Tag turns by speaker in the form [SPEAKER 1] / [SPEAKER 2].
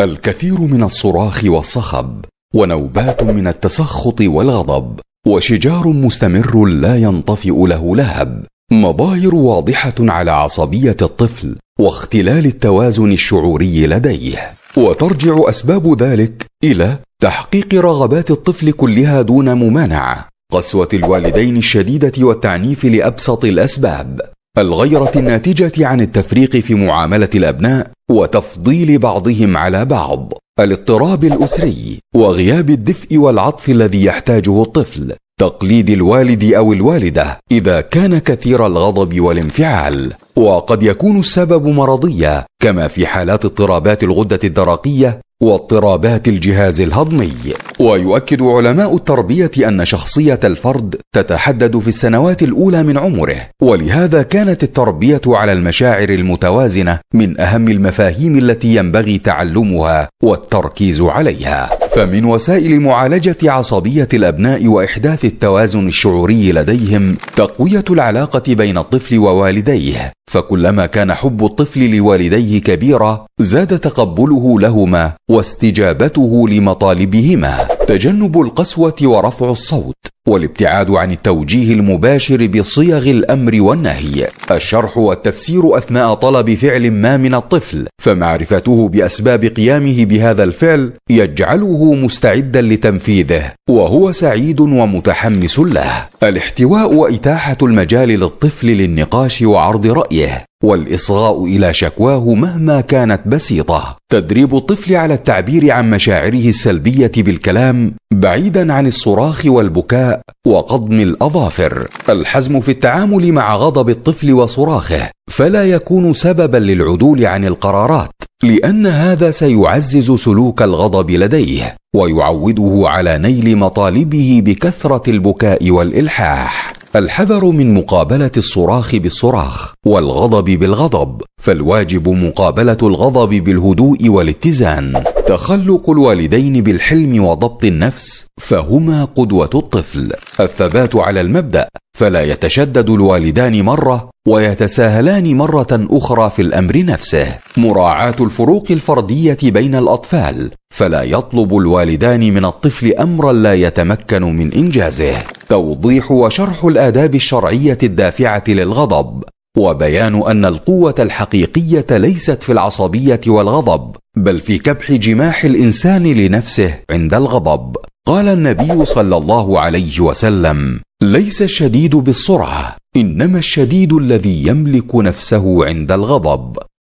[SPEAKER 1] الكثير من الصراخ والصخب ونوبات من التسخط والغضب وشجار مستمر لا ينطفئ له لهب مظاهر واضحه على عصبيه الطفل واختلال التوازن الشعوري لديه وترجع اسباب ذلك الى تحقيق رغبات الطفل كلها دون ممانعه قسوه الوالدين الشديده والتعنيف لابسط الاسباب الغيره الناتجه عن التفريق في معامله الابناء وتفضيل بعضهم على بعض الاضطراب الاسري وغياب الدفء والعطف الذي يحتاجه الطفل تقليد الوالد او الوالده اذا كان كثير الغضب والانفعال وقد يكون السبب مرضيه كما في حالات اضطرابات الغده الدرقيه واضطرابات الجهاز الهضمي ويؤكد علماء التربيه ان شخصيه الفرد تتحدد في السنوات الاولى من عمره ولهذا كانت التربيه على المشاعر المتوازنه من اهم المفاهيم التي ينبغي تعلمها والتركيز عليها فمن وسائل معالجه عصبيه الابناء واحداث التوازن الشعوري لديهم تقويه العلاقه بين الطفل ووالديه فكلما كان حب الطفل لوالديه كبيرا زاد تقبله لهما واستجابته لمطالبهما تجنب القسوه ورفع الصوت والابتعاد عن التوجيه المباشر بصيغ الامر والنهي الشرح والتفسير اثناء طلب فعل ما من الطفل فمعرفته باسباب قيامه بهذا الفعل يجعله مستعدا لتنفيذه وهو سعيد ومتحمس له الاحتواء واتاحه المجال للطفل للنقاش وعرض رايه والاصغاء الى شكواه مهما كانت بسيطه تدريب الطفل على التعبير عن مشاعره السلبيه بالكلام بعيدا عن الصراخ والبكاء وقضم الاظافر الحزم في التعامل مع غضب الطفل وصراخه فلا يكون سببا للعدول عن القرارات لان هذا سيعزز سلوك الغضب لديه ويعوده على نيل مطالبه بكثره البكاء والالحاح الحذر من مقابله الصراخ بالصراخ والغضب بالغضب فالواجب مقابله الغضب بالهدوء والاتزان تخلق الوالدين بالحلم وضبط النفس فهما قدوه الطفل الثبات على المبدا فلا يتشدد الوالدان مره ويتساهلان مره اخرى في الامر نفسه مراعاه الفروق الفرديه بين الاطفال فلا يطلب الوالدان من الطفل امرا لا يتمكن من انجازه توضيح وشرح الاداب الشرعيه الدافعه للغضب وبيان ان القوه الحقيقيه ليست في العصبيه والغضب بل في كبح جماح الانسان لنفسه عند الغضب قال النبي صلى الله عليه وسلم ليس الشديد بالسرعه انما الشديد الذي يملك نفسه عند الغضب